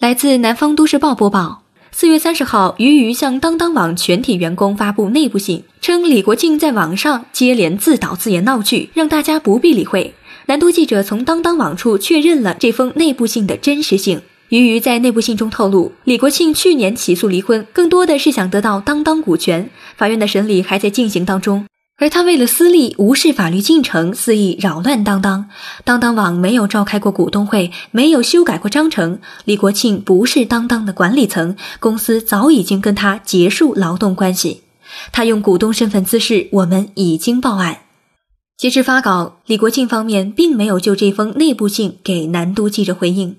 来自南方都市报播报，四月三十号，俞渝向当当网全体员工发布内部信，称李国庆在网上接连自导自演闹剧，让大家不必理会。南都记者从当当网处确认了这封内部信的真实性。俞渝在内部信中透露，李国庆去年起诉离婚，更多的是想得到当当股权，法院的审理还在进行当中。而他为了私利，无视法律进程，肆意扰乱当当。当当网没有召开过股东会，没有修改过章程。李国庆不是当当的管理层，公司早已经跟他结束劳动关系。他用股东身份滋事，我们已经报案。截至发稿，李国庆方面并没有就这封内部信给南都记者回应。